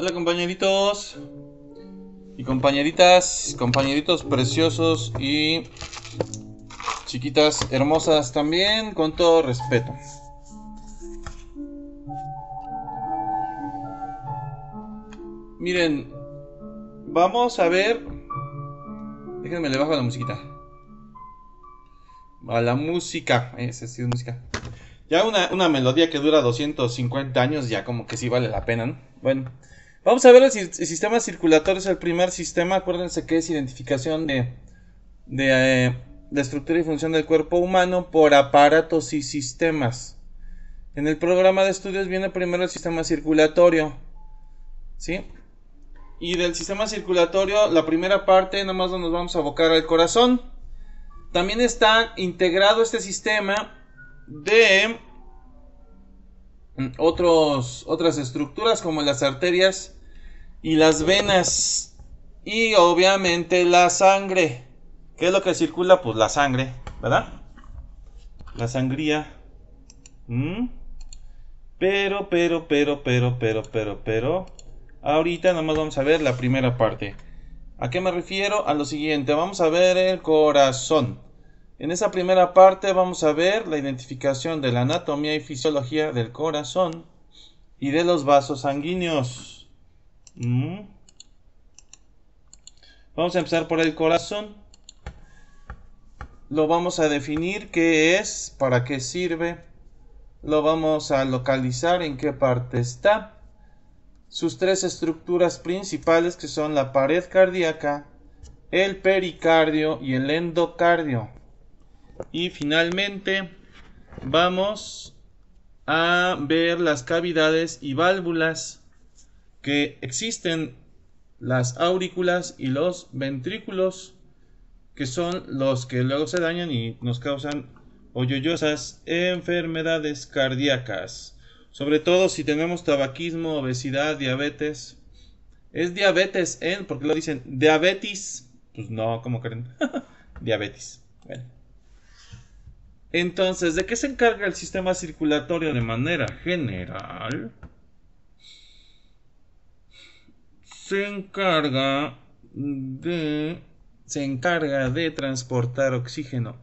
Hola compañeritos y compañeritas, compañeritos preciosos y chiquitas hermosas también, con todo respeto. Miren, vamos a ver... Déjenme le bajo la musiquita. A la música, es eh, música. Ya una, una melodía que dura 250 años, ya como que sí vale la pena, ¿no? Bueno. Vamos a ver el, sistema circulatorio, es el primer sistema, acuérdense que es identificación de, de, eh, estructura y función del cuerpo humano por aparatos y sistemas. En el programa de estudios viene primero el sistema circulatorio. ¿Sí? Y del sistema circulatorio, la primera parte, nada más nos vamos a abocar al corazón. También está integrado este sistema de mm, otros, otras estructuras como las arterias y las venas y obviamente la sangre. ¿Qué es lo que circula? Pues la sangre, ¿verdad? La sangría. Mm. Pero, pero, pero, pero, pero, pero, pero. Ahorita nomás vamos a ver la primera parte. ¿A qué me refiero? A lo siguiente. Vamos a ver el corazón. En esa primera parte vamos a ver la identificación de la anatomía y fisiología del corazón y de los vasos sanguíneos. Vamos a empezar por el corazón. Lo vamos a definir qué es, para qué sirve. Lo vamos a localizar en qué parte está. Sus tres estructuras principales que son la pared cardíaca, el pericardio y el endocardio. Y finalmente vamos a ver las cavidades y válvulas que existen las aurículas y los ventrículos, que son los que luego se dañan y nos causan hoyoyosas enfermedades cardíacas. Sobre todo si tenemos tabaquismo, obesidad, diabetes. ¿Es diabetes en? porque lo dicen? ¿Diabetes? Pues no, como creen? diabetes. Entonces, ¿de qué se encarga el sistema circulatorio de manera general? se encarga de se encarga de transportar oxígeno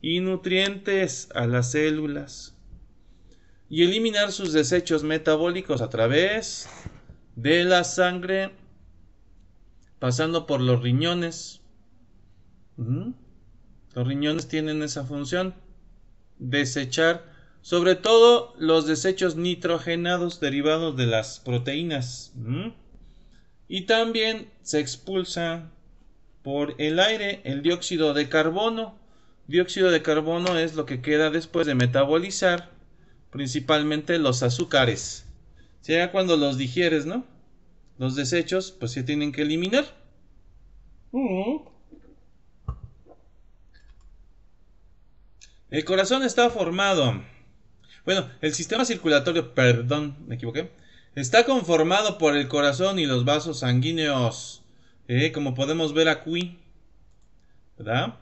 y nutrientes a las células y eliminar sus desechos metabólicos a través de la sangre pasando por los riñones. Los riñones tienen esa función, desechar sobre todo los desechos nitrogenados derivados de las proteínas. Y también se expulsa por el aire el dióxido de carbono. Dióxido de carbono es lo que queda después de metabolizar principalmente los azúcares. sea cuando los digieres, ¿no? Los desechos pues se tienen que eliminar. El corazón está formado. Bueno, el sistema circulatorio, perdón, me equivoqué. Está conformado por el corazón y los vasos sanguíneos, eh, como podemos ver aquí. ¿Verdad?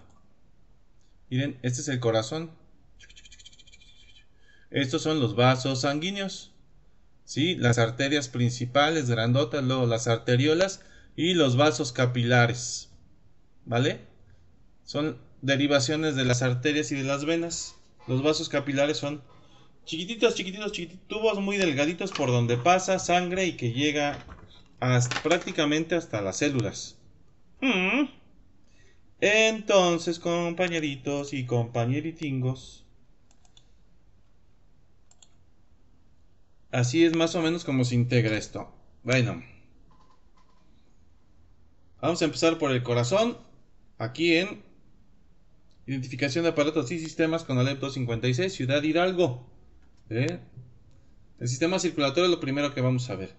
Miren, este es el corazón. Estos son los vasos sanguíneos. ¿Sí? Las arterias principales, grandotas, luego las arteriolas y los vasos capilares. ¿Vale? Son derivaciones de las arterias y de las venas. Los vasos capilares son Chiquititos, chiquititos, chiquititos, tubos muy delgaditos por donde pasa sangre y que llega prácticamente hasta las células. Mm. Entonces, compañeritos y compañeritingos. Así es más o menos como se integra esto. Bueno. Vamos a empezar por el corazón. Aquí en Identificación de aparatos y sistemas con Alep 256, Ciudad Hidalgo. ¿Eh? El sistema circulatorio es lo primero que vamos a ver.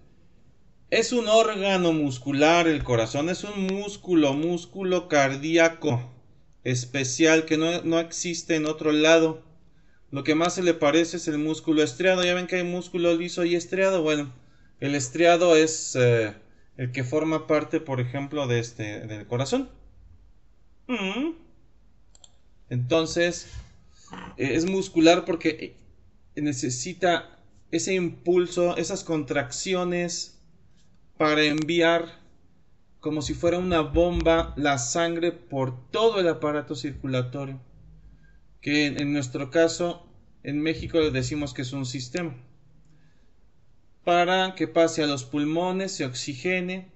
Es un órgano muscular el corazón, es un músculo, músculo cardíaco especial que no, existe en otro lado. Lo que más se le parece es el músculo estriado. Ya ven que hay músculo liso y estriado. Bueno, el estriado es eh, el que forma parte, por ejemplo, de este, del corazón. Mm. Entonces, eh, es muscular porque necesita ese impulso, esas contracciones para enviar como si fuera una bomba la sangre por todo el aparato circulatorio, que en nuestro caso en México le decimos que es un sistema, para que pase a los pulmones, se oxigene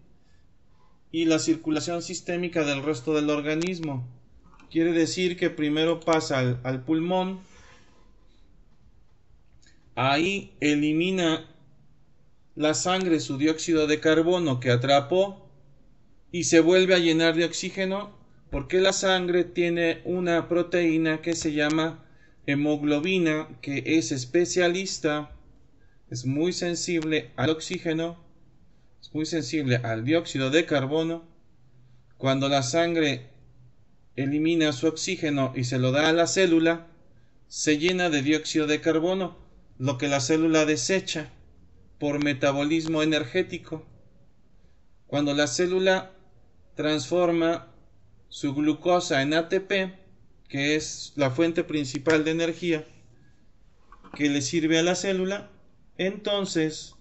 y la circulación sistémica del resto del organismo. Quiere decir que primero pasa al, al pulmón, Ahí elimina la sangre su dióxido de carbono que atrapó y se vuelve a llenar de oxígeno porque la sangre tiene una proteína que se llama hemoglobina que es especialista, es muy sensible al oxígeno, es muy sensible al dióxido de carbono. Cuando la sangre elimina su oxígeno y se lo da a la célula, se llena de dióxido de carbono lo que la célula desecha por metabolismo energético. Cuando la célula transforma su glucosa en ATP, que es la fuente principal de energía que le sirve a la célula, entonces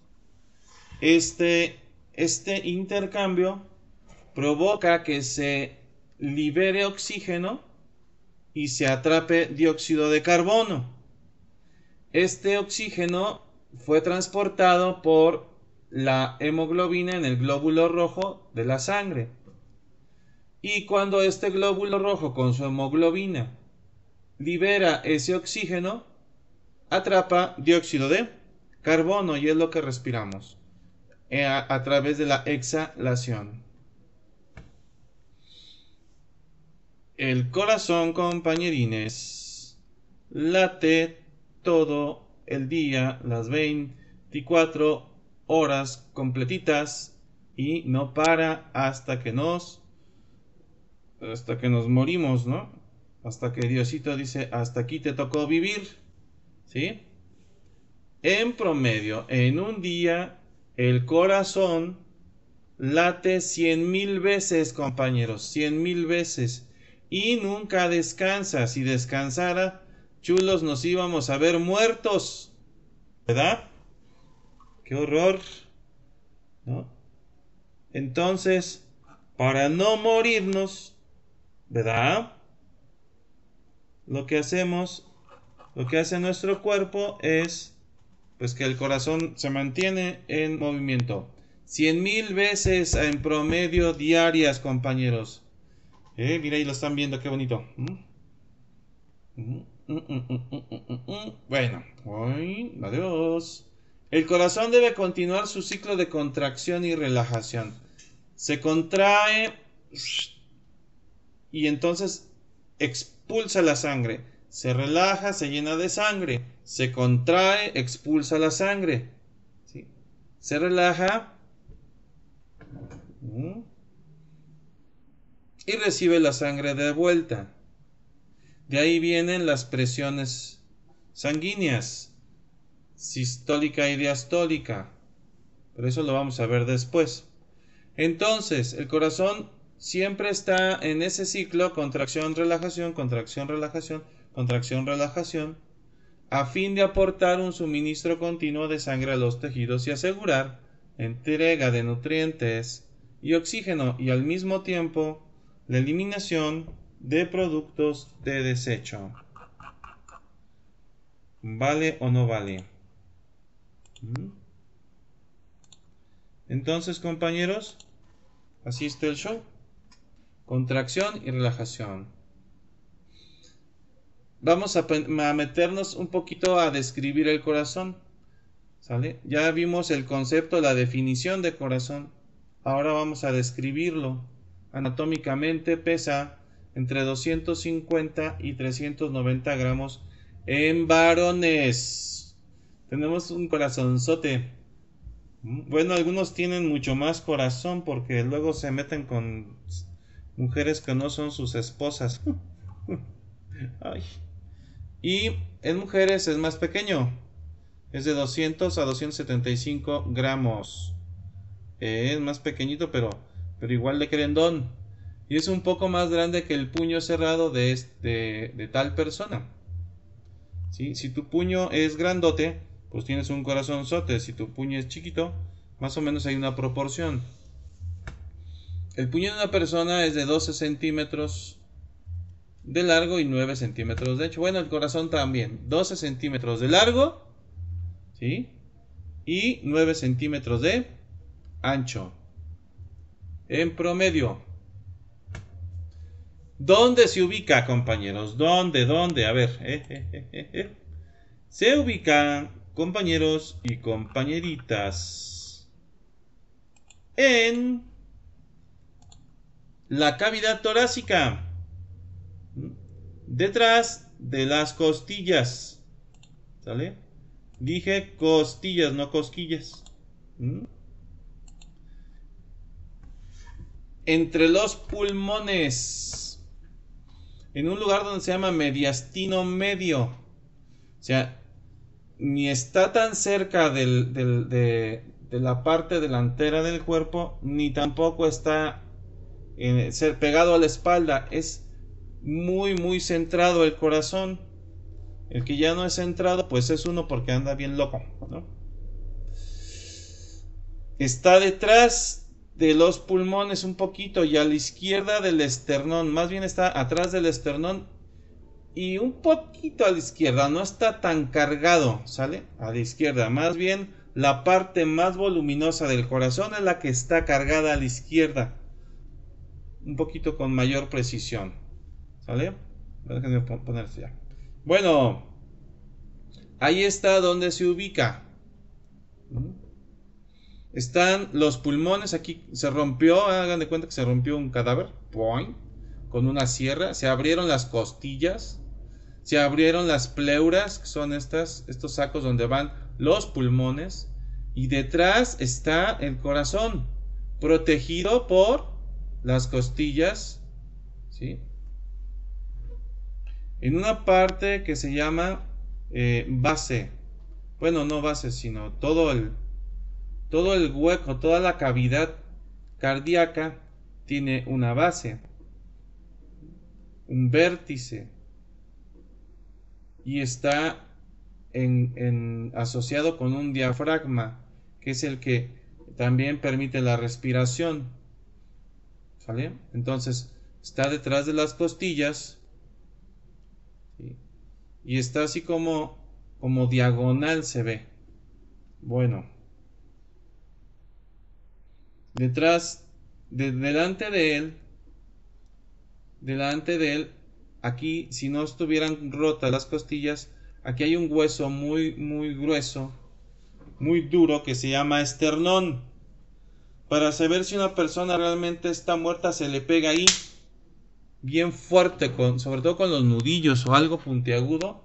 este, este intercambio provoca que se libere oxígeno y se atrape dióxido de carbono. Este oxígeno fue transportado por la hemoglobina en el glóbulo rojo de la sangre. Y cuando este glóbulo rojo con su hemoglobina libera ese oxígeno, atrapa dióxido de carbono y es lo que respiramos eh, a, través de la exhalación. El corazón, compañerines, late todo el día, las 24 horas completitas y no para hasta que nos hasta que nos morimos, ¿no? Hasta que Diosito dice, hasta aquí te tocó vivir, ¿sí? En promedio, en un día, el corazón late cien mil veces, compañeros, cien mil veces, y nunca descansa. Si descansara, chulos nos íbamos a ver muertos. ¿Verdad? Qué horror. ¿No? Entonces, para no morirnos, ¿verdad? Lo que hacemos, lo que hace nuestro cuerpo es, pues que el corazón se mantiene en movimiento. Cien mil veces en promedio diarias, compañeros. Eh, mira, ahí lo están viendo, qué bonito. ¿Mm? ¿Mm? Mm, mm, mm, bueno, adiós. El corazón debe continuar su ciclo de contracción y relajación. Se contrae y entonces expulsa la sangre. Se relaja, se llena de sangre. Se contrae, expulsa la sangre. Se relaja y recibe la sangre de vuelta. De ahí vienen las presiones sanguíneas, sistólica y diastólica. Pero eso lo vamos a ver después. Entonces, el corazón siempre está en ese ciclo contracción, relajación, contracción, relajación, contracción, relajación, a fin de aportar un suministro continuo de sangre a los tejidos y asegurar entrega de nutrientes y oxígeno y al mismo tiempo la eliminación de productos de desecho. ¿Vale o no vale? Entonces, compañeros, así está el show. Contracción y relajación. Vamos a, meternos un poquito a describir el corazón. ¿Sale? Ya vimos el concepto, la definición de corazón. Ahora vamos a describirlo. Anatómicamente pesa entre 250 y 390 gramos en varones. Tenemos un corazonzote. Bueno, algunos tienen mucho más corazón porque luego se meten con mujeres que no son sus esposas. Y en mujeres es más pequeño. Es de 200 a 275 gramos. Eh, es más pequeñito, pero, pero igual de querendón y es un poco más grande que el puño cerrado de, este, de tal persona. Si tu puño es grandote, pues tienes un corazón sote. Si tu puño es chiquito, más o menos hay una proporción. El puño de una persona es de 12 centímetros de largo y 9 centímetros de ancho. Bueno, el corazón también. 12 centímetros de largo, ¿sí? Y 9 centímetros de ancho. En promedio, ¿Dónde se ubica, compañeros? ¿Dónde, dónde? A ver. Eh, eh, eh, se ubican, compañeros y compañeritas, en la cavidad torácica, detrás de las costillas. ¿Sale? Dije costillas, no cosquillas. Entre los pulmones en un lugar donde se llama Mediastino Medio. O sea, ni está tan cerca de, la parte delantera del cuerpo, ni tampoco está en, eh, ser pegado a la espalda. Es muy, muy centrado el corazón. El que ya no es centrado, pues es uno porque anda bien loco. ¿no? Está detrás de los pulmones un poquito y a la izquierda del esternón, más bien está atrás del esternón y un poquito a la izquierda, no está tan cargado, ¿sale? A la izquierda, más bien la parte más voluminosa del corazón es la que está cargada a la izquierda, un poquito con mayor precisión, ¿sale? Bueno, ahí está donde se ubica. Están los pulmones, aquí se rompió, hagan de cuenta que se rompió un cadáver, con una sierra, se abrieron las costillas, se abrieron las pleuras, que son estas, estos sacos donde van los pulmones, y detrás está el corazón, protegido por las costillas, ¿sí? En una parte que se llama eh, base, bueno, no base, sino todo el todo el hueco, toda la cavidad cardíaca tiene una base, un vértice, y está en, asociado con un diafragma, que es el que también permite la respiración. ¿Sale? Entonces, está detrás de las costillas y está así como, como diagonal se ve. Bueno. Detrás, delante de él, delante de él, aquí, si no estuvieran rotas las costillas, aquí hay un hueso muy, muy grueso, muy duro, que se llama esternón. Para saber si una persona realmente está muerta, se le pega ahí, bien fuerte, con, sobre todo con los nudillos o algo puntiagudo,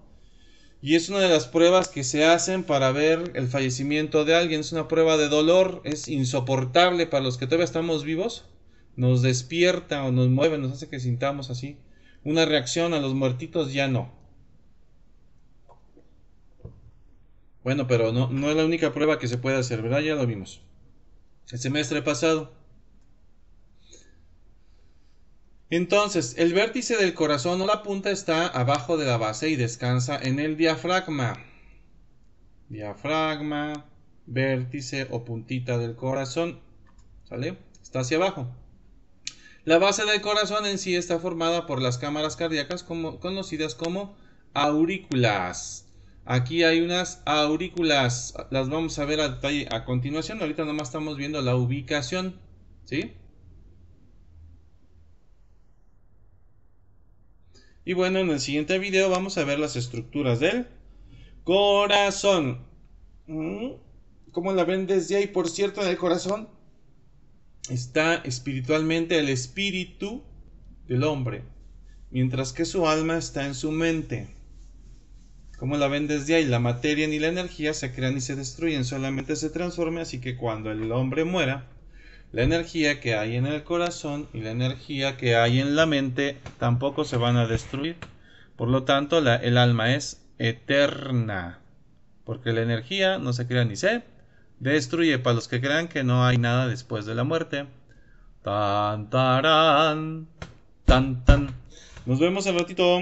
y es una de las pruebas que se hacen para ver el fallecimiento de alguien. Es una prueba de dolor, es insoportable para los que todavía estamos vivos. Nos despierta o nos mueve, nos hace que sintamos así. Una reacción a los muertitos ya no. Bueno, pero no, no es la única prueba que se puede hacer, ¿verdad? Ya lo vimos. El semestre pasado. Entonces, el vértice del corazón o la punta está abajo de la base y descansa en el diafragma. Diafragma, vértice o puntita del corazón. ¿Sale? Está hacia abajo. La base del corazón en sí está formada por las cámaras cardíacas conocidas como aurículas. Aquí hay unas aurículas, las vamos a ver a detalle a continuación. Ahorita nomás estamos viendo la ubicación, ¿sí? Y bueno, en el siguiente video vamos a ver las estructuras del corazón. Mm, ¿Cómo la ven desde ahí? Por cierto, en el corazón está espiritualmente el espíritu del hombre, mientras que su alma está en su mente. Como la ven desde ahí, la materia ni la energía se crean y se destruyen, solamente se transforman, así que cuando el hombre muera, la energía que hay en el corazón y la energía que hay en la mente tampoco se van a destruir. Por lo tanto, el alma es eterna. Porque la energía no se crea ni se destruye para los que crean que no hay nada después de la muerte. Tan, tan, tan. Nos vemos en ratito.